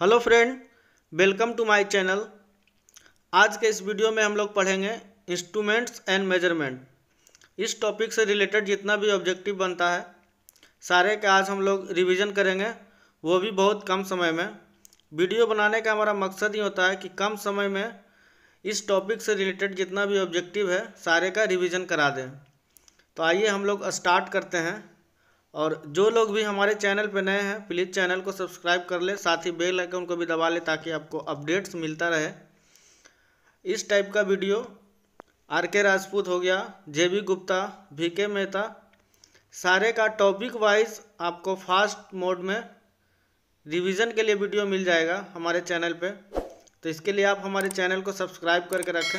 hello friend welcome to my channel आज के इस वीडियो में हम लोग पढ़ेंगे इंस्ट्रूमेंट्स एंड मेजरमेंट इस टॉपिक से रिलेटेड जितना भी ऑब्जेक्टिव बनता है सारे का आज हम लोग रिवीजन करेंगे वो भी बहुत कम समय में वीडियो बनाने का हमारा मकसद ही होता है कि कम समय में इस टॉपिक से रिलेटेड जितना भी ऑब्जेक्टिव है सारे का रिविज़न करा दें तो आइए हम लोग स्टार्ट करते हैं और जो लोग भी हमारे चैनल पर नए हैं प्लीज़ चैनल को सब्सक्राइब कर लें साथ ही बेल आइकन को भी दबा लें ताकि आपको अपडेट्स मिलता रहे इस टाइप का वीडियो आर के राजपूत हो गया जे बी गुप्ता वी के मेहता सारे का टॉपिक वाइज आपको फास्ट मोड में रिवीजन के लिए वीडियो मिल जाएगा हमारे चैनल पे तो इसके लिए आप हमारे चैनल को सब्सक्राइब करके रखें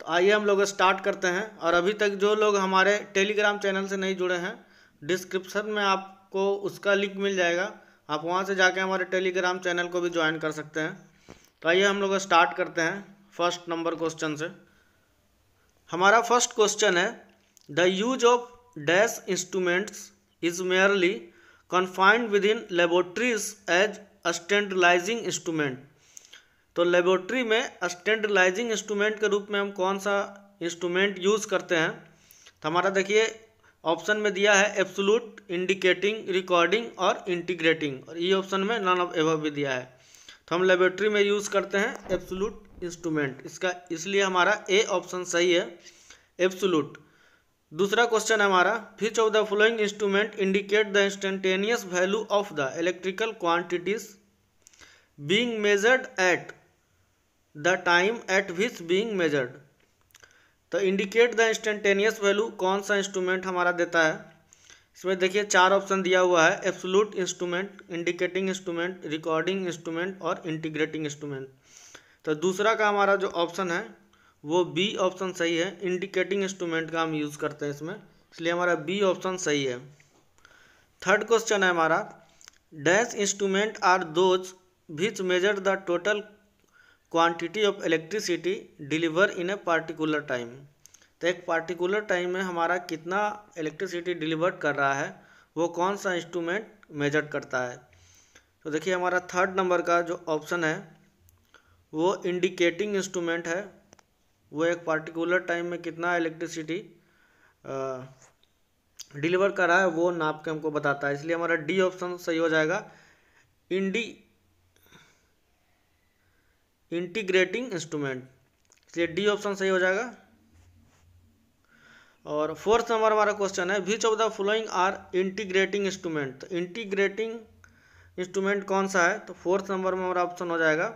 तो आइए हम लोग स्टार्ट करते हैं और अभी तक जो लोग हमारे टेलीग्राम चैनल से नहीं जुड़े हैं डिस्क्रिप्शन में आपको उसका लिंक मिल जाएगा आप वहाँ से जाके हमारे टेलीग्राम चैनल को भी ज्वाइन कर सकते हैं तो आइए हम लोग स्टार्ट करते हैं फर्स्ट नंबर क्वेश्चन से हमारा फर्स्ट क्वेश्चन है the use of dash instruments is merely confined within laboratories as standardising instrument तो लेबोरेटरी में स्टैंडलाइजिंग इंस्ट्रूमेंट के रूप में हम कौन सा इंस्ट्रूमेंट यूज़ करते हैं तो हमारा देखिए ऑप्शन में दिया है एब्सोलूट इंडिकेटिंग रिकॉर्डिंग और इंटीग्रेटिंग और ये ऑप्शन में नॉन ऑफ एवर भी दिया है तो हम लेबोरेटरी में यूज़ करते हैं एब्सोलूट इंस्ट्रूमेंट इसका इसलिए हमारा ए ऑप्शन सही है एब्सोलूट दूसरा क्वेश्चन है हमारा which of the following instrument indicate the instantaneous value of the electrical quantities being measured at the time at which being measured तो इंडिकेट द इंस्टेंटेनियस वैल्यू कौन सा इंस्ट्रूमेंट हमारा देता है इसमें देखिए चार ऑप्शन दिया हुआ है absolute instrument indicating instrument recording instrument और इंटीग्रेटिंग इंस्ट्रूमेंट तो दूसरा का हमारा जो ऑप्शन है वो बी ऑप्शन सही है इंडिकेटिंग इंस्ट्रूमेंट का हम यूज़ करते हैं इसमें इसलिए हमारा बी ऑप्शन सही है थर्ड क्वेश्चन है हमारा dash instrument are those which measure the total quantity of electricity deliver in a particular time तो एक पार्टिकुलर टाइम में हमारा कितना इलेक्ट्रिसिटी डिलीवर कर रहा है वो कौन सा इंस्ट्रूमेंट मेजर करता है तो देखिए हमारा थर्ड नंबर का जो ऑप्शन है वो इंडिकेटिंग इंस्ट्रूमेंट है वो एक पार्टिकुलर टाइम में कितना इलेक्ट्रिसिटी डिलीवर कर रहा है वो नाप के हमको बताता है इसलिए हमारा डी ऑप्शन सही हो जाएगा इंडी इंटीग्रेटिंग इंस्ट्रूमेंट इसलिए डी ऑप्शन सही हो जाएगा और फोर्थ नंबर हमारा क्वेश्चन है which of the following are integrating instrument तो इंटीग्रेटिंग इंस्ट्रूमेंट कौन सा है तो फोर्थ नंबर में हमारा ऑप्शन हो जाएगा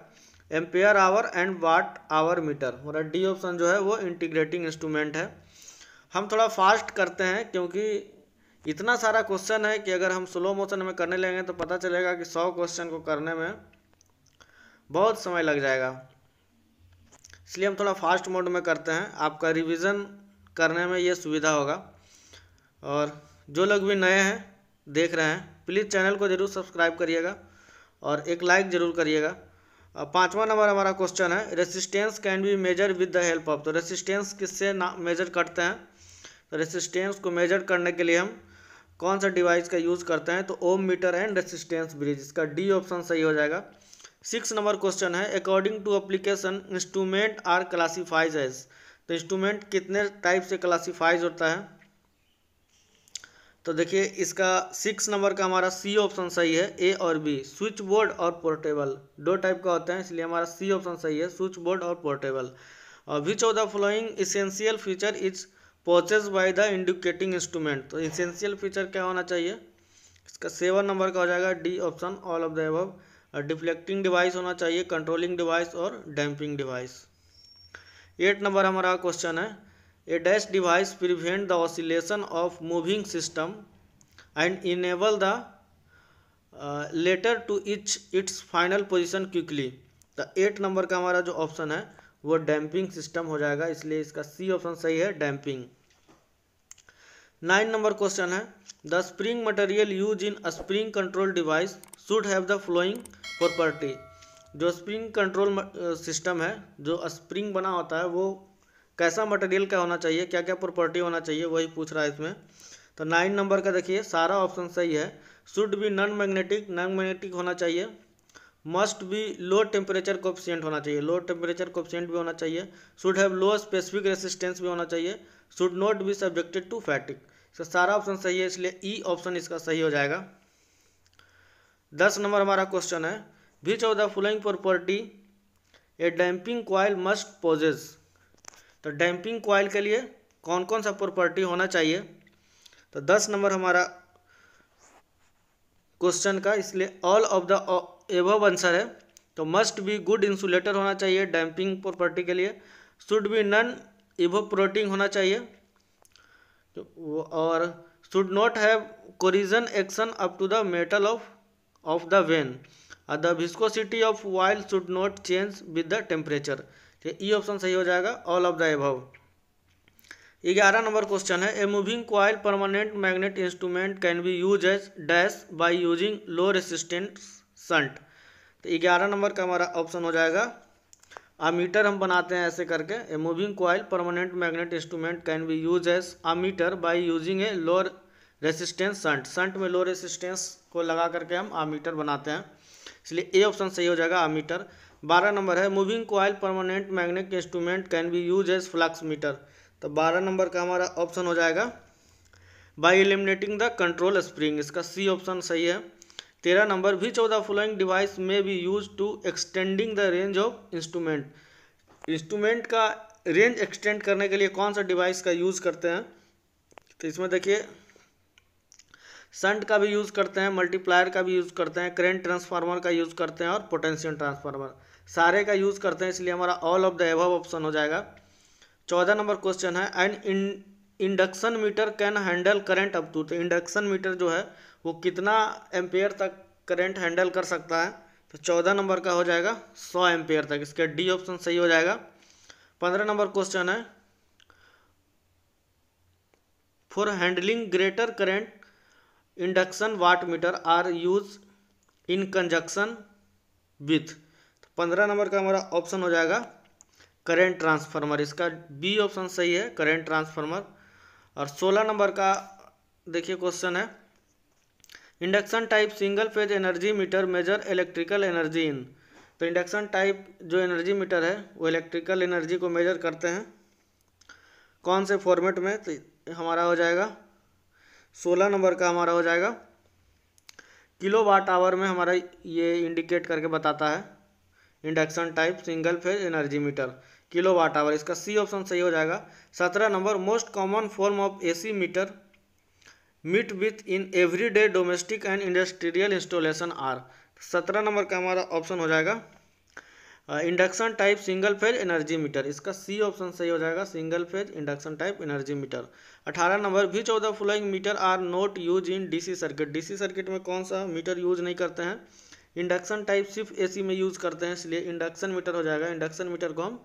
ampere hour and watt hour meter हमारा डी ऑप्शन जो है वो इंटीग्रेटिंग इंस्ट्रूमेंट है हम थोड़ा फास्ट करते हैं क्योंकि इतना सारा क्वेश्चन है कि अगर हम स्लो मोशन में करने लगेंगे तो पता चलेगा कि सौ क्वेश्चन को करने में बहुत समय लग जाएगा इसलिए हम थोड़ा फास्ट मोड में करते हैं आपका रिवीजन करने में ये सुविधा होगा और जो लोग भी नए हैं देख रहे हैं प्लीज़ चैनल को ज़रूर सब्सक्राइब करिएगा और एक लाइक ज़रूर करिएगा पाँचवा नंबर हमारा क्वेश्चन है resistance can be measure with the help of तो रेसिस्टेंस किससे मेजर करते हैं तो रेसिस्टेंस को मेजर करने के लिए हम कौन सा डिवाइस का यूज़ करते हैं तो ohm meter and resistance bridge इसका डी ऑप्शन सही हो जाएगा सिक्स नंबर क्वेश्चन है according to application instrument are classifies as तो इंस्ट्रूमेंट कितने टाइप से क्लासीफाइज होता है तो देखिए इसका सिक्स नंबर का हमारा सी ऑप्शन सही है ए और बी स्विच बोर्ड और पोर्टेबल दो टाइप का होता है इसलिए हमारा सी ऑप्शन सही है स्विच बोर्ड और पोर्टेबल और which of the following essential feature is possess by the indicating instrument तो इसेंशियल फीचर क्या होना चाहिए इसका सेवन नंबर का हो जाएगा D option all of the above deflecting device होना चाहिए कंट्रोलिंग डिवाइस और डैम्पिंग डिवाइस एट नंबर हमारा क्वेश्चन है a dash device prevent the oscillation of moving system and enable the latter to reach its final position quickly तो eight number का हमारा जो option है वो डैम्पिंग सिस्टम हो जाएगा इसलिए इसका सी ऑप्शन सही है डैम्पिंग नाइन नंबर क्वेश्चन है the spring material use in spring control device should have the following property जो स्प्रिंग कंट्रोल सिस्टम है जो स्प्रिंग बना होता है वो कैसा मटेरियल का होना चाहिए क्या क्या प्रॉपर्टी होना चाहिए वही पूछ रहा है इसमें तो नाइन नंबर का देखिए सारा ऑप्शन सही है should be non magnetic non magnetic होना चाहिए must be low temperature coefficient होना चाहिए लो टेम्परेचर कोफिशियंट भी होना चाहिए should have low specific resistance भी होना चाहिए should not be subjected to fatigue सारा ऑप्शन सही है इसलिए ई e ऑप्शन इसका सही हो जाएगा दस नंबर हमारा क्वेश्चन है which of the following property a damping coil must possess तो डैम्पिंग क्वाइल के लिए कौन कौन सा प्रॉपर्टी होना चाहिए तो दस नंबर हमारा क्वेश्चन का इसलिए all of the above answer है तो मस्ट बी गुड इंसुलेटर होना चाहिए डैम्पिंग प्रॉपर्टी के लिए शुड बी नन प्रोटीन होना चाहिए तो और should not have corrosion action up to the metal of of the vane the viscosity of oil should not change with the temperature ठीक है ई ऑप्शन सही हो जाएगा ऑल ऑफ द एभव ग्यारह नंबर क्वेश्चन है a moving coil permanent magnet instrument can be use as dash by using low resistant shunt तो ग्यारह नंबर का हमारा ऑप्शन हो जाएगा आ मीटर हम बनाते हैं ऐसे करके a moving coil permanent magnet instrument can be use as ammeter by using a lower resistance shunt shunt में लो रेसिस्टेंस को लगा करके हम आमीटर बनाते हैं इसलिए ए ऑप्शन सही हो जाएगा आमीटर बारह नंबर है moving coil permanent magnetic instrument can be use as flux meter तो बारह नंबर का हमारा ऑप्शन हो जाएगा by eliminating the control spring इसका सी ऑप्शन सही है तेरह नंबर भी चौदह फ्लोइंग डिवाइस में be use to extending the range of instrument instrument का रेंज एक्सटेंड करने के लिए कौन सा डिवाइस का यूज़ करते हैं तो इसमें देखिए संट का भी यूज़ करते हैं मल्टीप्लायर का भी यूज़ करते हैं करेंट ट्रांसफार्मर का यूज़ करते हैं और पोटेंशियल ट्रांसफार्मर सारे का यूज़ करते हैं इसलिए हमारा all of the above option हो जाएगा चौदह नंबर क्वेश्चन है an induction meter can handle current up to तो इंडक्शन मीटर जो है वो कितना एम्पेयर तक करंट हैंडल कर सकता है तो चौदह नंबर का हो जाएगा सौ एम्पेयर तक इसका डी ऑप्शन सही हो जाएगा पंद्रह नंबर क्वेश्चन है for handling greater current induction watt meter are use in conjunction with तो पंद्रह नंबर का हमारा ऑप्शन हो जाएगा करेंट ट्रांसफार्मर इसका बी ऑप्शन सही है करेंट ट्रांसफार्मर और सोलह नंबर का देखिए क्वेश्चन है induction type single phase energy meter measure electrical energy in तो इंडक्शन टाइप जो एनर्जी मीटर है वो इलेक्ट्रिकल एनर्जी को मेजर करते हैं कौन से फॉर्मेट में तो हमारा हो जाएगा सोलह नंबर का हमारा हो जाएगा किलो वाट आवर में हमारा ये इंडिकेट करके बताता है induction type single phase energy meter kilowatt hour इसका सी ऑप्शन सही हो जाएगा सत्रह number most common form of AC meter met with in everyday domestic and industrial installation are सत्रह नंबर का हमारा ऑप्शन हो जाएगा induction type single phase energy meter इसका सी ऑप्शन सही हो जाएगा single phase induction type energy meter अठारह नंबर ऑफ चौदह following meter are not use in DC circuit DC circuit में कौन सा मीटर यूज नहीं करते हैं इंडक्शन टाइप सिर्फ एसी में यूज़ करते हैं इसलिए इंडक्शन मीटर हो जाएगा इंडक्शन मीटर को हम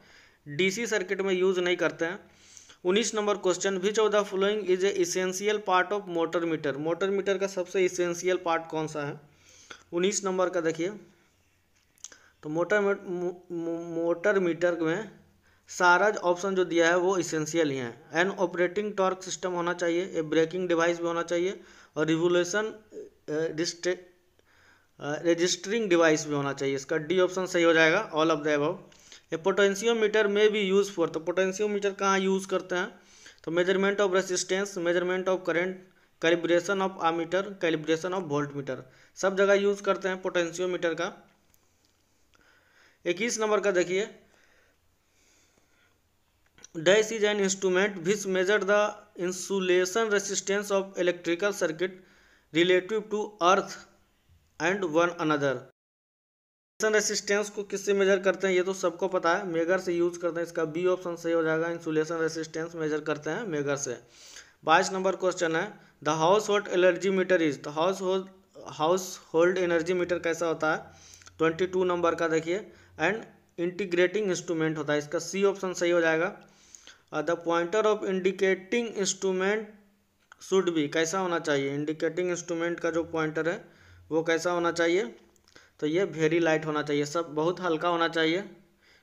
सी सर्किट में यूज़ नहीं करते हैं उन्नीस नंबर क्वेश्चन ऑफ चौदह following is a essential part of motor meter motor meter का सबसे इसेंशियल पार्ट कौन सा है उन्नीस नंबर का देखिए तो मोटर मोटर मीटर में सारा ऑप्शन जो दिया है वो इसेंशियल ही है एन ऑपरेटिंग टॉर्क सिस्टम होना चाहिए ए ब्रेकिंग डिवाइस भी होना चाहिए और रिवोल्यूशन रजिस्टरिंग डिवाइस भी होना चाहिए इसका डी ऑप्शन सही हो जाएगा ऑल ऑफ द एबव ये मीटर में भी यूज़ फॉर तो पोटेंशियो मीटर कहाँ यूज़ करते हैं तो measurement of resistance measurement of current calibration of ammeter calibration of voltmeter सब जगह यूज़ करते हैं पोटेंशियो मीटर का इक्कीस नंबर का देखिए dash is an instrument which measure the insulation resistance of electrical circuit relative to earth and one another resistance को किससे मेजर करते हैं ये तो सबको पता है मेगर से यूज करते हैं इसका बी ऑप्शन सही हो जाएगा इंसुलेशन रेसिस्टेंस मेजर करते हैं मेगर से बाईस नंबर क्वेश्चन है the household energy meter is the household household energy meter कैसा होता है ट्वेंटी टू नंबर का देखिए एंड इंटीग्रेटिंग इंस्ट्रूमेंट होता है इसका सी ऑप्शन सही हो जाएगा the pointer of indicating instrument should be कैसा होना चाहिए इंडिकेटिंग इंस्ट्रूमेंट का जो पॉइंटर है वो कैसा होना चाहिए तो ये वेरी लाइट होना चाहिए सब बहुत हल्का होना चाहिए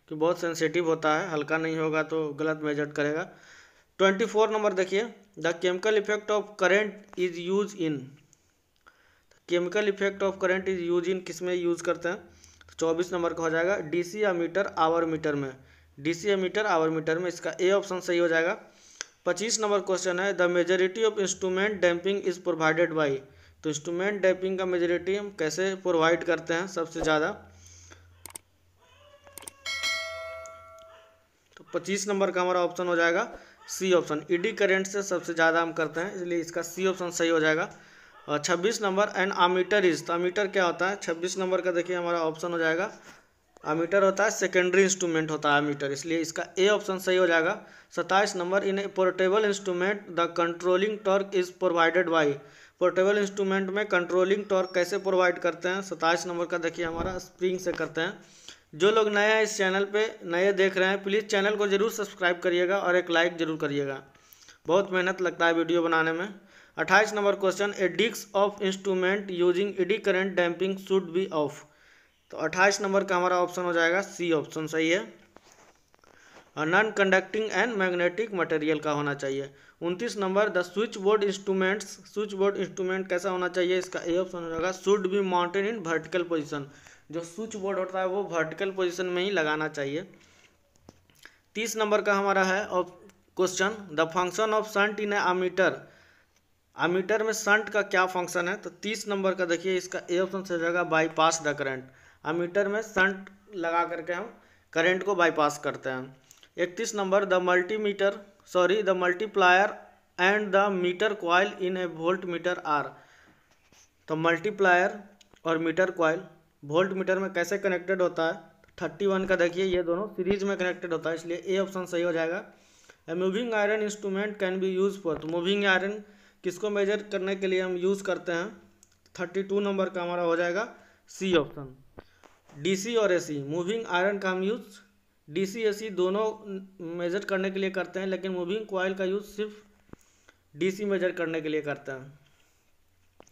कि बहुत सेंसिटिव होता है हल्का नहीं होगा तो गलत मेजर करेगा ट्वेंटी फोर नंबर देखिए the chemical effect of current is use in chemical effect of current is use in किस में यूज़ करते हैं चौबीस नंबर का हो जाएगा डीसी या मीटर आवर मीटर में डीसी या मीटर आवर मीटर में इसका ए ऑप्शन सही हो जाएगा पच्चीस नंबर क्वेश्चन है the majority of instrument damping is provided by तो इंस्ट्रूमेंट डैम्पिंग का मेजोरिटी हम कैसे प्रोवाइड करते हैं सबसे ज़्यादा तो पच्चीस नंबर का हमारा ऑप्शन हो जाएगा सी ऑप्शन ईडी करेंट से सबसे ज़्यादा हम करते हैं इसलिए इसका सी ऑप्शन सही हो जाएगा छब्बीस नंबर एंड आमीटर इज तो आमीटर क्या होता है छब्बीस नंबर का देखिए हमारा ऑप्शन हो जाएगा आमीटर होता है सेकेंडरी इंस्ट्रूमेंट होता है आमीटर इसलिए इसका ए ऑप्शन सही हो जाएगा सत्ताईस number in portable instrument the controlling torque is provided by portable instrument में कंट्रोलिंग टॉर्क कैसे प्रोवाइड करते हैं सत्ताईस नंबर का देखिए हमारा स्प्रिंग से करते हैं जो लोग नए हैं इस चैनल पे नए देख रहे हैं प्लीज़ चैनल को ज़रूर सब्सक्राइब करिएगा और एक लाइक ज़रूर करिएगा बहुत मेहनत लगता है वीडियो बनाने में अट्ठाईस नंबर क्वेश्चन ए डिक्स of instrument using eddy current damping should be of तो अट्ठाईस नंबर का हमारा ऑप्शन हो जाएगा सी ऑप्शन सही है non conducting and magnetic material का होना चाहिए उनतीस number the switch board instruments switch board instrument कैसा होना चाहिए इसका ए ऑप्शन हो जाएगा should be mounted in vertical position जो स्विच बोर्ड होता है वो वर्टिकल पोजिशन में ही लगाना चाहिए तीस नंबर का हमारा है question the function of shunt in a ammeter ammeter में संट का क्या फंक्शन है तो तीस नंबर का देखिए इसका ए ऑप्शन से हो जाएगा बाईपास द करंट आमीटर में संट लगा करके हम करंट को बाईपास करते हैं इकतीस number the multimeter sorry the multiplier and the meter coil in a voltmeter are तो मल्टीप्लायर और मीटर क्वाइल वोल्ट मीटर में कैसे कनेक्टेड होता है थर्टी वन का देखिए ये दोनों सीरीज में कनेक्टेड होता है इसलिए ए ऑप्शन सही हो जाएगा a moving iron instrument can be use for तो मूविंग आयरन किसको मेजर करने के लिए हम यूज़ करते हैं थर्टी टू नंबर का हमारा हो जाएगा सी ऑप्शन डीसी और एसी मूविंग आयरन का हम यूज़ डीसी एसी दोनों मेजर करने के लिए करते हैं लेकिन मूविंग क्वाइल का यूज़ सिर्फ डीसी मेजर करने के लिए करते हैं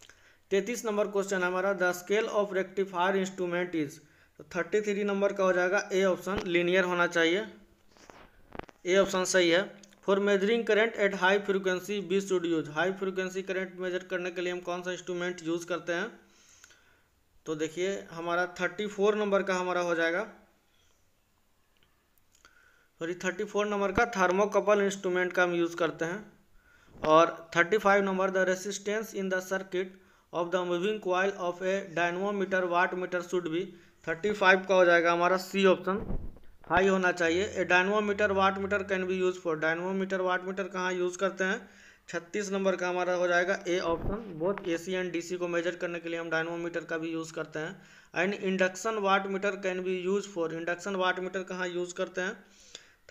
तैतीस नंबर क्वेश्चन हमारा the scale of rectifier instrument is तो थर्टी थ्री नंबर का हो जाएगा ए ऑप्शन लीनियर होना चाहिए ए ऑप्शन सही है for measuring current at high frequency we should use high frequency current measure करने के लिए हम कौन सा इंस्ट्रूमेंट यूज़ करते हैं तो देखिए हमारा थर्टी फोर नंबर का हमारा हो जाएगा सॉरी थर्टी फोर नंबर का थर्मोकपल इंस्ट्रूमेंट का हम यूज़ करते हैं और thirty five number the resistance in the circuit of the moving coil of a dynamometer wattmeter should be thirty five का हो जाएगा हमारा सी ऑप्शन हाई होना चाहिए A dynamometer wattmeter can be use for dynamometer wattmeter कहाँ use करते हैं छत्तीस नंबर का हमारा हो जाएगा ए ऑप्शन बहुत ए सी एंड डी सी को मेजर करने के लिए हम डायनोमीटर का भी यूज़ करते हैं and induction watt wattmeter can be use for induction watt wattmeter कहाँ यूज़ करते हैं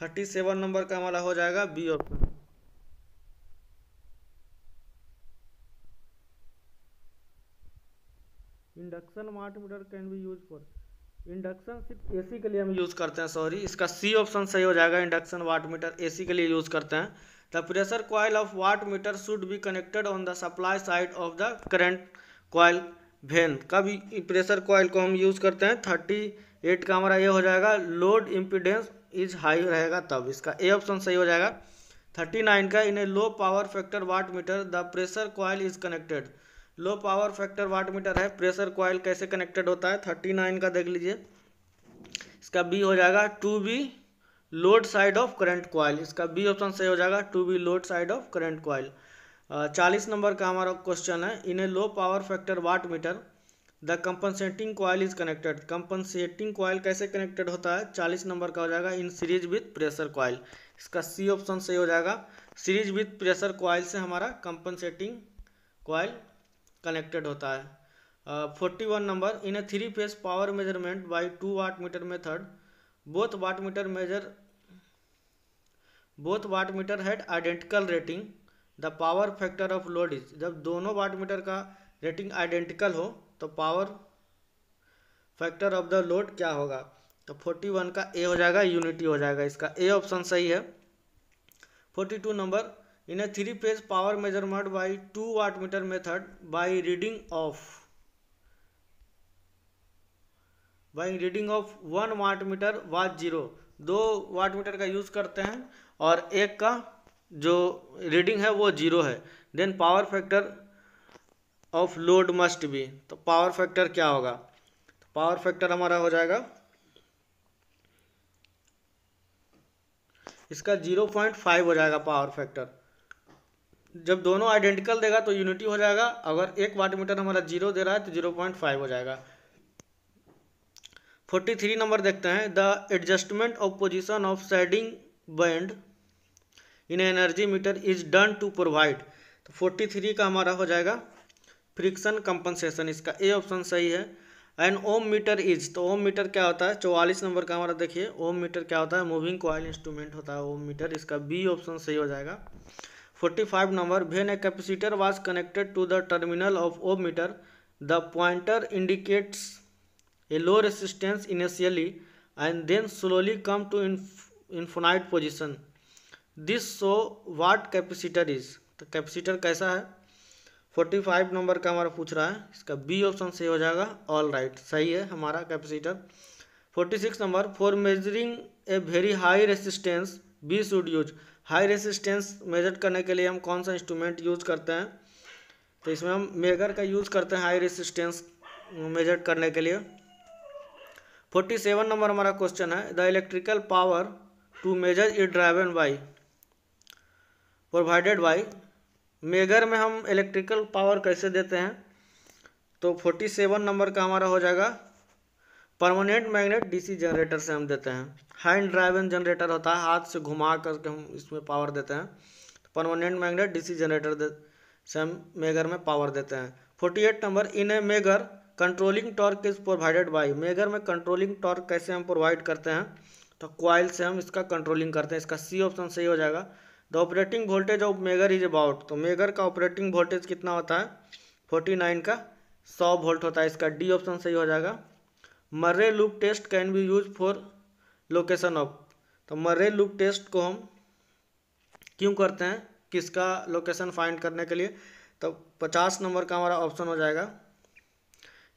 थर्टी सेवन नंबर का हमारा हो जाएगा B option induction watt wattmeter can be use for induction सिर्फ एसी के लिए हम यूज़ करते हैं सॉरी इसका सी ऑप्शन सही हो जाएगा इंडक्शन वाट मीटर ए के लिए यूज़ करते हैं the pressure coil of wattmeter should be connected on the supply side of the current coil when कब प्रेशर कॉयल को हम यूज़ करते हैं थर्टी एट का हमारा ये हो जाएगा लोड इम्पिडेंस इज हाई रहेगा तब इसका ए ऑप्शन सही हो जाएगा थर्टी नाइन का in a low power factor wattmeter the pressure coil is connected low power factor wattmeter है प्रेशर कॉयल कैसे कनेक्टेड होता है थर्टी नाइन का देख लीजिए इसका बी हो जाएगा to be load side of current coil इसका बी ऑप्शन सही हो जाएगा to be load side of current coil चालीस नंबर का हमारा क्वेश्चन है in a low power factor wattmeter the compensating coil is connected compensating coil कैसे connected होता है चालीस नंबर का हो जाएगा in series with pressure coil इसका सी ऑप्शन सही हो जाएगा सीरीज विथ प्रेशर कॉयल से हमारा कंपनसेटिंग कॉयल कनेक्टेड होता है forty one number in a three phase power measurement by two wattmeter method both wattmeter measure both wattmeter had identical rating the power factor of load is जब दोनों wattmeter का rating identical हो तो power factor of the load क्या होगा तो forty one का ए हो जाएगा यूनिटी हो जाएगा इसका ए ऑप्शन सही है forty two number in a three phase power measurement by two wattmeter method by reading of by reading of one watt wattmeter watt zero दो वाट मीटर का यूज़ करते हैं और एक का जो रीडिंग है वो जीरो है then power factor of load must be तो पावर फैक्टर क्या होगा पावर तो फैक्टर हमारा हो जाएगा इसका जीरो पॉइंट फाइव हो जाएगा पावर फैक्टर जब दोनों आइडेंटिकल देगा तो यूनिटी हो जाएगा अगर एक वाट मीटर हमारा जीरो दे रहा है तो जीरो पॉइंट फाइव हो जाएगा फोर्टी थ्री नंबर देखते हैं the adjustment of position of shading band in energy meter is done to provide तो फोर्टी थ्री का हमारा हो जाएगा फ्रिक्शन कंपनसेशन इसका ए ऑप्शन सही है एंड ओम मीटर इज तो ओम मीटर क्या होता है चौवालीस नंबर का हमारा देखिए ओम मीटर क्या होता है मूविंग कोयल इंस्ट्रूमेंट होता है ओम मीटर इसका बी ऑप्शन सही हो जाएगा forty five number when a capacitor was connected to the terminal of ohmmeter the pointer indicates a low resistance initially and then slowly come to infinity position this so what capacitor is तो capacitor कैसा है forty five number का हमारा पूछ रहा है इसका B option सही हो जाएगा ऑल राइट right, सही है हमारा capacitor forty six number for measuring a very high resistance we should use high resistance measure करने के लिए हम कौन सा इंस्ट्रूमेंट यूज़ करते हैं तो इसमें हम मेगर का यूज़ करते हैं हाई रेसिस्टेंस मेजर करने के लिए फोर्टी सेवन नंबर हमारा क्वेश्चन है the electrical power to measure is driven by provided by megger में हम इलेक्ट्रिकल पावर कैसे देते हैं तो फोर्टी सेवन नंबर का हमारा हो जाएगा परमानेंट मैग्नेट डीसी जनरेटर से हम देते हैं हैंड ड्राइवन जनरेटर होता है हाथ से घुमा करके हम इसमें पावर देते हैं परमानेंट मैग्नेट डीसी जनरेटर से हम मेगर में पावर देते हैं forty eight number in a megger controlling torque is provided by megger में कंट्रोलिंग टॉर्क कैसे हम प्रोवाइड करते हैं तो क्वाइल से हम इसका कंट्रोलिंग करते हैं इसका सी ऑप्शन सही हो जाएगा the operating voltage of megger is about तो मेगर का ऑपरेटिंग वोल्टेज कितना होता है फोर्टी नाइन का सौ वोल्ट होता है इसका डी ऑप्शन सही हो जाएगा Murray loop test can be use for location of तो मर्रे लुक टेस्ट को हम क्यों करते हैं किसका लोकेशन फाइंड करने के लिए तो पचास नंबर का हमारा ऑप्शन हो जाएगा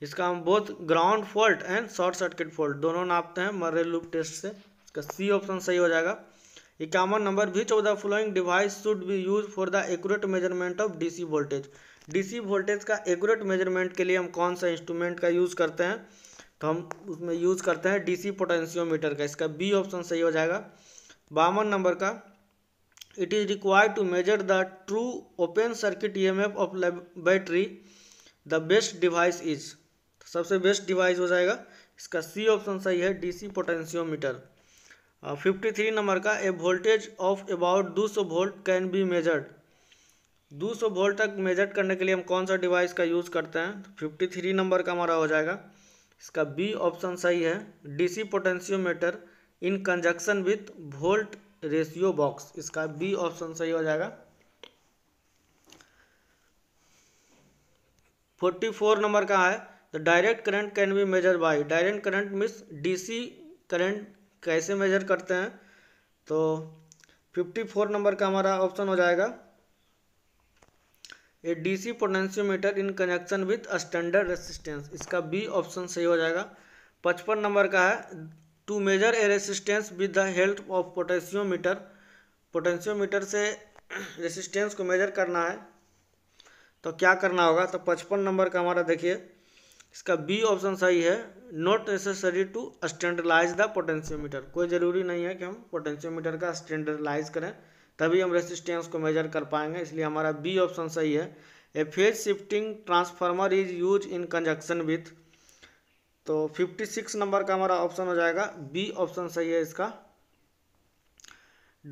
इसका हम both ground fault and short circuit fault दोनों नापते हैं मर्रे लूप टेस्ट से इसका सी ऑप्शन सही हो जाएगा इक्यावन नंबर भी चौदह following device should be use for the exact measurement of DC voltage DC voltage का एक्यूरेट मेजरमेंट के लिए हम कौन सा इंस्ट्रूमेंट का यूज़ करते हैं तो हम उसमें यूज़ करते हैं डीसी पोटेंशियोमीटर का इसका बी ऑप्शन सही हो जाएगा बावन नंबर का it is required to measure the true open circuit EMF of battery the best device is सबसे बेस्ट डिवाइस हो जाएगा इसका सी ऑप्शन सही है DC potentiometer fifty three number का ए वोल्टेज ऑफ अबाउट दो सौ वोल्ट कैन बी मेजर्ड दो सौ वोल्ट तक मेजर करने के लिए हम कौन सा डिवाइस का यूज़ करते हैं फिफ्टी तो थ्री नंबर का हमारा हो जाएगा इसका बी ऑप्शन सही है DC potentiometer in conjunction with volt ratio box इसका बी ऑप्शन सही हो जाएगा फोर्टी फोर नंबर का है the direct current can be measure by direct current miss DC current कैसे मेजर करते हैं तो फिफ्टी फोर नंबर का हमारा ऑप्शन हो जाएगा A DC potentiometer in connection with standard resistance इसका बी ऑप्शन सही हो जाएगा पचपन नंबर का है to measure a resistance with the help of potentiometer potentiometer से रेसिस्टेंस को मेजर करना है तो क्या करना होगा तो पचपन नंबर का हमारा देखिए इसका बी ऑप्शन सही है not necessary to standardize the potentiometer कोई ज़रूरी नहीं है कि हम पोटेंशियोमीटर का स्टैंडर्डलाइज करें तभी हम रेसिस्टेंस को मेजर कर पाएंगे इसलिए हमारा बी ऑप्शन सही है a phase shifting transformer is use in conjunction with तो 56 नंबर का हमारा ऑप्शन हो जाएगा बी ऑप्शन सही है इसका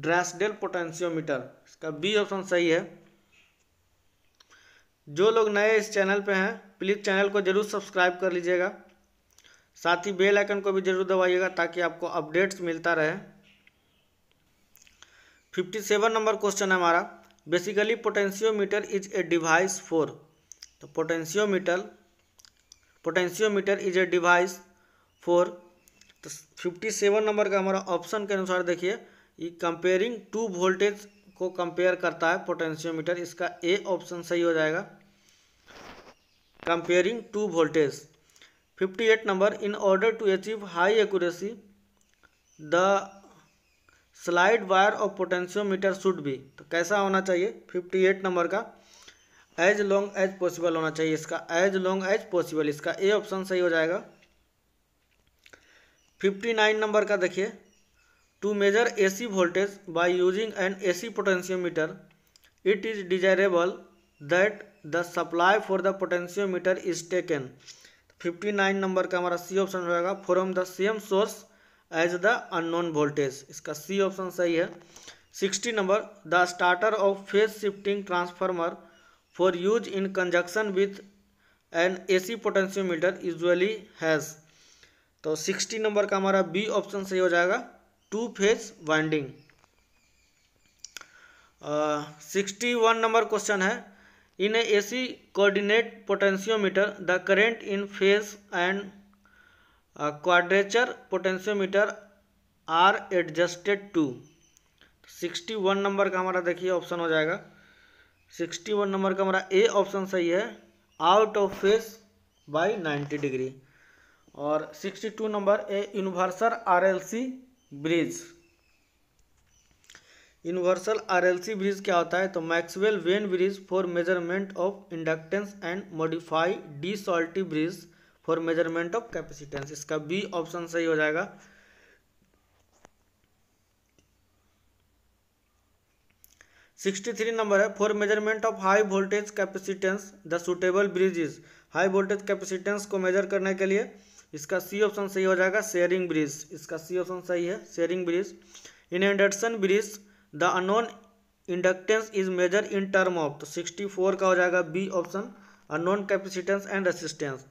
ड्रेसडेल पोटेंशियोमीटर इसका बी ऑप्शन सही है जो लोग नए इस चैनल पे हैं प्लीज़ चैनल को ज़रूर सब्सक्राइब कर लीजिएगा साथ ही बेल आइकन को भी ज़रूर दबाइएगा ताकि आपको अपडेट्स मिलता रहे फिफ्टी सेवन नंबर क्वेश्चन है हमारा basically potentiometer is a device for तो potentiometer potentiometer is a device for तो फिफ्टी सेवन नंबर का हमारा ऑप्शन के अनुसार देखिए ये कंपेयरिंग टू वोल्टेज को कंपेयर करता है पोटेंशियोमीटर इसका ए ऑप्शन सही हो जाएगा comparing two voltage fifty eight number in order to achieve high accuracy the slide wire of potentiometer should be तो कैसा होना चाहिए फिफ्टी एट नंबर का एज लॉन्ग एज पॉसिबल होना चाहिए इसका एज लॉन्ग एज पॉसिबल इसका ए ऑप्शन सही हो जाएगा फिफ्टी नाइन नंबर का देखिए to measure AC voltage by using an AC potentiometer it is desirable that the supply for the potentiometer is taken fifty nine number का हमारा C option हो जाएगा from the same source as the unknown voltage इसका C option सही है sixty number the stator of phase shifting transformer for use in conjunction with an AC potentiometer usually has तो sixty number का हमारा B option सही हो जाएगा two phase winding sixty one number question है in A C coordinate potentiometer the current in phase and quadrature potentiometer are adjusted to sixty one number का हमारा देखिए ऑप्शन हो जाएगा सिक्सटी वन नंबर का हमारा ए ऑप्शन सही है out of phase by ninety degree और sixty two number a universal RLC bridge universal RLC bridge क्या होता है तो Maxwell Wien bridge for measurement of inductance and modified de Sauty bridge for measurement of capacitance इसका B option सही हो जाएगा sixty three number है for measurement of high voltage capacitance the suitable bridge high voltage capacitance को measure करने के लिए इसका सी ऑप्शन सही हो जाएगा शेयरिंग ब्रिज इसका सी ऑप्शन सही है Schering bridge in Anderson bridge the unknown inductance is measure in term of तो सिक्सटी फोर का हो जाएगा B option unknown capacitance and resistance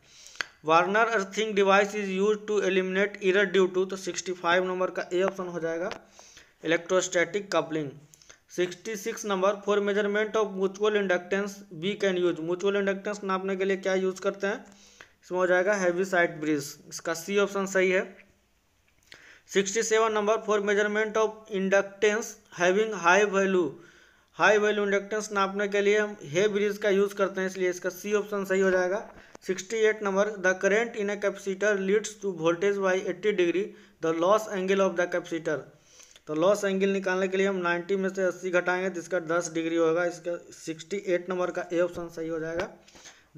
Wagner earthing device is use to eliminate error due to तो 65 number का A option हो जाएगा electrostatic coupling 66 number for measurement of mutual inductance we can use mutual inductance नापने के लिए क्या use करते हैं इसमें हो जाएगा हैवी साइड ब्रिज इसका सी ऑप्शन सही है 67 number for measurement of inductance having high value high value inductance नापने के लिए हम हे ब्रिज का यूज़ करते हैं इसलिए इसका सी ऑप्शन सही हो जाएगा 68 number the current in a capacitor leads to voltage by 80 degree the loss angle of the capacitor तो लॉस एंगल निकालने के लिए हम 90 में से 80 घटाएंगे तो इसका 10 डिग्री होगा इसका 68 नंबर का ए ऑप्शन सही हो जाएगा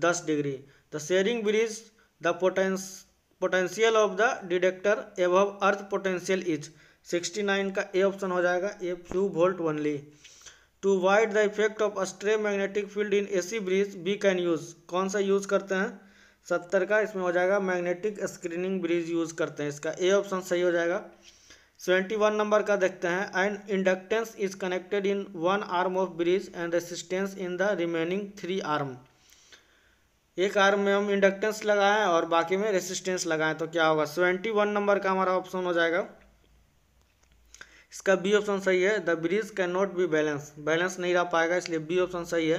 10 degree the Schering bridge the पोटेंस potential of the detector above earth potential is 69 का ए ऑप्शन हो जाएगा A two volt only to avoid the effect of stray magnetic field in AC bridge we can use कौन सा use करते हैं सत्तर का इसमें हो जाएगा मैग्नेटिक स्क्रीनिंग ब्रिज यूज़ करते हैं इसका ए ऑप्शन सही हो जाएगा सेवेंटी वन नंबर का देखते हैं and inductance is connected in one arm of bridge and resistance in the remaining three arm एक आर्म में हम इंडक्टेंस लगाएं और बाकी में रेसिस्टेंस लगाएं तो क्या होगा सेवेंटी वन नंबर का हमारा ऑप्शन हो जाएगा इसका बी ऑप्शन सही है the bridge can not be balance balance नहीं रह पाएगा इसलिए बी ऑप्शन सही है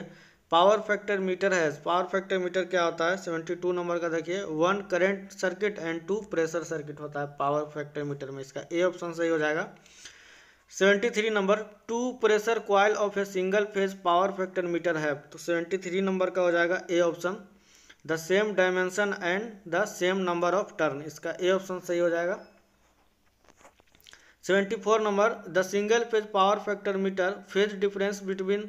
पावर फैक्टर मीटर है पावर फैक्टर मीटर क्या होता है सेवेंटी टू नंबर का देखिए one current circuit and two pressure circuit होता है पावर फैक्टर मीटर में इसका ए ऑप्शन सही हो जाएगा सेवेंटी थ्री नंबर two pressure coil of a single phase power factor meter है तो सेवेंटी थ्री नंबर का हो जाएगा A option the same dimension and the same number of turn इसका ए ऑप्शन सही हो जाएगा सेवेंटी फोर नंबर the single phase power factor meter phase difference between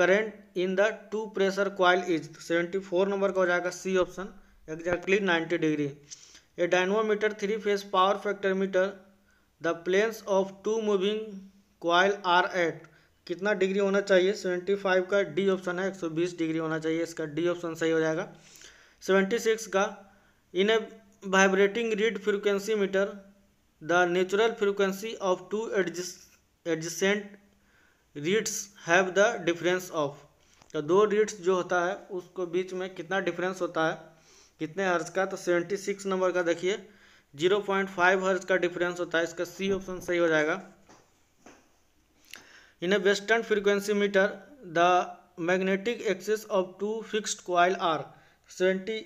current in the two pressure coil is seventy four number का हो जाएगा C option exactly ninety degree a dynamometer three phase power factor meter the planes of two moving coil are at कितना degree होना चाहिए seventy five का D option है एक सौ बीस डिग्री होना चाहिए इसका डी ऑप्शन सही हो जाएगा सेवेंटी सिक्स का in a vibrating reed frequency meter the natural frequency of two adjacent reeds have the difference of तो दो रीड्स जो होता है उसको बीच में कितना डिफरेंस होता है कितने हर्ज का तो सेवेंटी सिक्स नंबर का देखिए जीरो पॉइंट फाइव हर्ज का डिफरेंस होता है इसका सी ऑप्शन सही हो जाएगा in a western frequency meter the magnetic axis of two fixed coil are seventy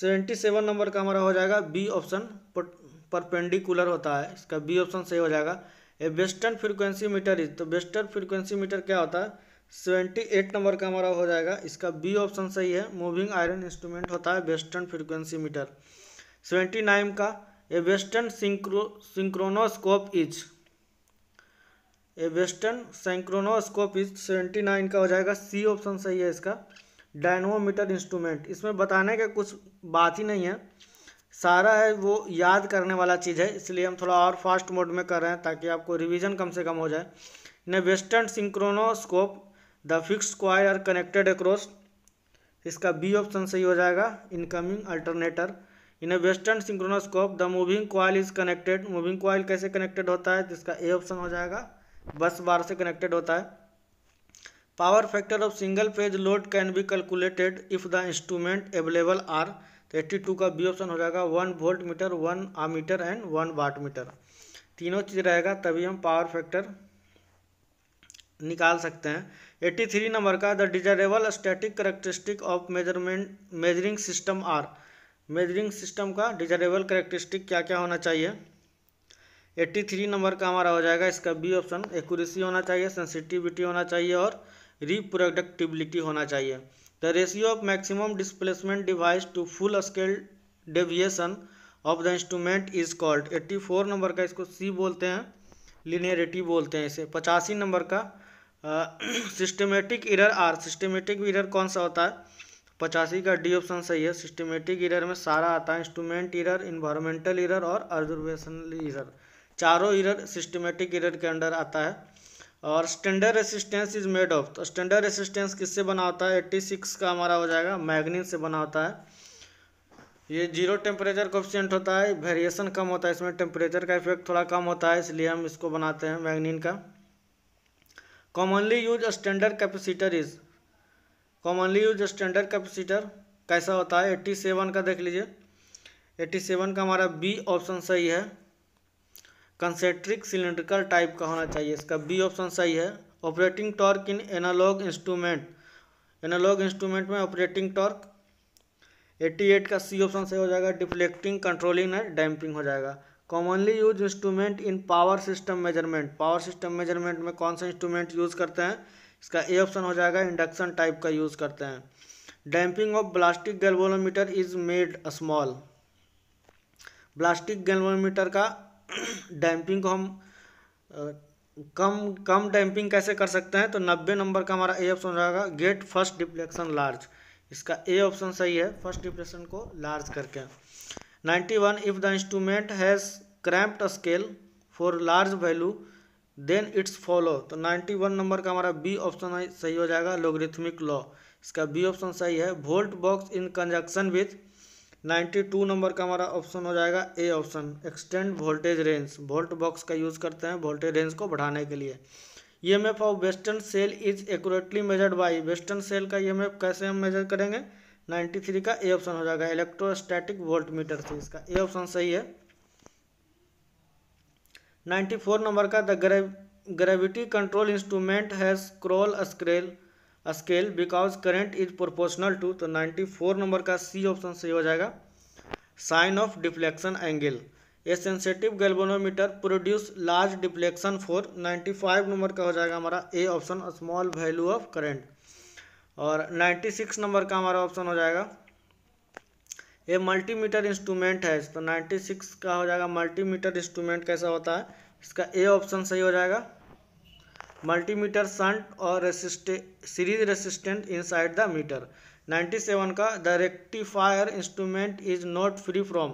seventy seven number का हमारा हो जाएगा बी ऑप्शन परपेंडिकुलर होता है इसका बी ऑप्शन सही हो जाएगा a western frequency meter is तो वेस्टर्न फ्रिक्वेंसी मीटर क्या होता है सेवेंटी एट नंबर का हमारा हो जाएगा इसका बी ऑप्शन सही है मूविंग आयरन इंस्ट्रूमेंट होता है western frequency meter seventy nine का a western synchro synchronoscope is a western synchronoscope is seventy nine का हो जाएगा सी ऑप्शन सही है इसका डायनोमीटर इंस्ट्रूमेंट इसमें बताने का कुछ बात ही नहीं है सारा है वो याद करने वाला चीज़ है इसलिए हम थोड़ा और फास्ट मोड में कर रहे हैं ताकि आपको रिवीजन कम से कम हो जाए ने western synchronoscope the fix coil are connected across इसका बी ऑप्शन सही हो जाएगा incoming alternator in western synchronoscope the moving coil is connected moving coil कैसे कनेक्टेड होता है तो इसका ए ऑप्शन हो जाएगा बस बार से कनेक्टेड होता है power factor of single phase load can be calculated if the instrument available are तो एट्टी टू का बी ऑप्शन हो जाएगा one volt meter one ammeter and one watt meter तीनों चीज़ रहेगा तभी हम पावर फैक्टर निकाल सकते हैं एट्टी थ्री नंबर का the desirable static characteristic of measurement measuring system are measuring system का डिजरेबल करेक्टरिस्टिक क्या क्या होना चाहिए एट्टी थ्री नंबर का हमारा हो जाएगा इसका बी ऑप्शन एक्यूरेसी होना चाहिए सेंसिटिविटी होना चाहिए और रिप्रोडक्टिबिलिटी होना चाहिए the ratio of maximum displacement device to full scale deviation of the instrument is called 84 नंबर का इसको सी बोलते हैं लिनियरिटी बोलते हैं इसे पचासी नंबर का सिस्टमेटिक इरर आर सिस्टमेटिक इरर कौन सा होता है पचासी का डी ऑप्शन सही है सिस्टमेटिक इरर में सारा आता है इंस्ट्रूमेंट इरर इन्वायरमेंटल इरर और ऑब्जर्वेशनल इरर चारों इरर सिस्टमेटिक इरर के अंडर आता है और standard resistance is made of तो स्टैंडर्ड रेसिस्टेंस किससे बना होता है एट्टी सिक्स का हमारा हो जाएगा मैग्नीन से बना होता है ये जीरो टेम्परेचर कोफिशियंट होता है वेरिएशन कम होता है इसमें टेम्परेचर का इफेक्ट थोड़ा कम होता है इसलिए हम इसको बनाते हैं मैग्नीन का commonly use standard capacitor is commonly use standard capacitor कैसा होता है एट्टी सेवन का देख लीजिए एट्टी सेवन का हमारा बी ऑप्शन सही है कंसेट्रिक सिलेंड्रिकल टाइप का होना चाहिए इसका बी ऑप्शन सही है operating torque in analog instrument analog instrument में ऑपरेटिंग टॉर्क 88 का सी ऑप्शन सही हो जाएगा डिफ्लेक्टिंग कंट्रोलिंग एंड डैम्पिंग हो जाएगा commonly use instrument in power system measurement power system measurement में कौन सा इंस्ट्रूमेंट यूज़ करते हैं इसका ए ऑप्शन हो जाएगा इंडक्शन टाइप का यूज़ करते हैं damping of ballistic galvanometer is made small ballistic galvanometer का डैम्पिंग को हम कम कम डैम्पिंग कैसे कर सकते हैं तो नब्बे नंबर का हमारा ए ऑप्शन रहेगा गेट फर्स्ट डिफ्लेक्शन लार्ज इसका ए ऑप्शन सही है फर्स्ट डिफ्लेक्शन को लार्ज करके ninety one if the instrument has cramped scale for large value then its follow तो 91 नंबर का हमारा बी ऑप्शन सही हो जाएगा लोगरिथमिक लॉ इसका बी ऑप्शन सही है volt box in conjunction with ninety two नंबर का हमारा ऑप्शन हो जाएगा A option extend voltage range volt box का यूज़ करते हैं वोल्टेज रेंज को बढ़ाने के लिए E M F of western cell is accurately measured by western cell का ई एम एफ कैसे हम मेजर करेंगे नाइन्टी थ्री का ए ऑप्शन हो जाएगा इलेक्ट्रोस्टैटिक वोल्ट मीटर से इसका ए ऑप्शन सही है नाइन्टी फोर नंबर का the gravity control instrument has crawl scale scale because current is proportional to तो 94 नंबर का सी ऑप्शन सही हो जाएगा sine of deflection angle a sensitive galvanometer produce large deflection for 95 नंबर का हो जाएगा हमारा A option small value of current और 96 नंबर का हमारा ऑप्शन हो जाएगा ये मल्टीमीटर इंस्ट्रूमेंट है तो 96 का हो जाएगा मल्टीमीटर इंस्ट्रूमेंट कैसा होता है इसका ए ऑप्शन सही हो जाएगा मल्टीमीटर सन्ट और resist series resistant inside the meter 97 का the rectifier instrument is not free from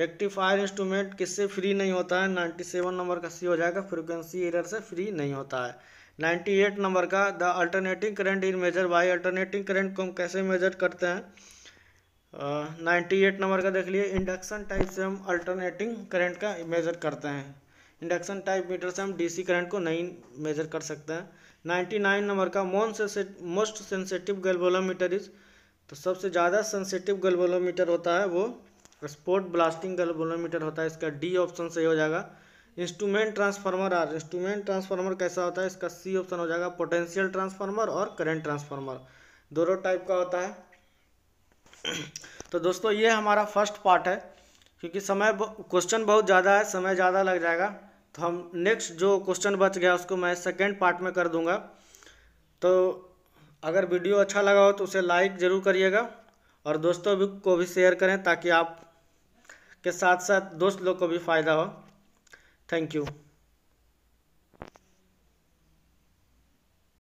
rectifier instrument किससे फ्री नहीं होता है 97 नंबर का सी हो जाएगा फ्रिक्वेंसी एरर से फ्री नहीं होता है 98 नंबर का the alternating current is measure by alternating current को हम कैसे मेजर करते हैं नाइन्टी एट नंबर का देख लिए इंडक्शन टाइप से हम अल्टरनेटिंग करंट का मेजर करते हैं इंडक्शन टाइप मीटर से हम डीसी करंट को नहीं मेजर कर सकते हैं नाइन नंबर का मोन से मोस्ट सेंसेटिव गलबोलोमीटर इज तो सबसे ज़्यादा सेंसेटिव गलबोलोमीटर होता है वो स्पोर्ट ब्लास्टिंग गलबोलोमीटर होता है इसका डी ऑप्शन सही हो जाएगा instrument transformer are instrument transformer कैसा होता है इसका सी ऑप्शन हो जाएगा पोटेंशियल ट्रांसफार्मर और करेंट ट्रांसफार्मर दोनों टाइप का होता है तो दोस्तों ये हमारा फर्स्ट पार्ट है क्योंकि समय क्वेश्चन बहुत ज़्यादा है समय ज़्यादा लग जाएगा तो हम नेक्स्ट जो क्वेश्चन बच गया उसको मैं सेकेंड पार्ट में कर दूंगा तो अगर वीडियो अच्छा लगा हो तो उसे लाइक ज़रूर करिएगा और दोस्तों भी को भी शेयर करें ताकि आप के साथ साथ दोस्त लोग को भी फ़ायदा हो थैंक यू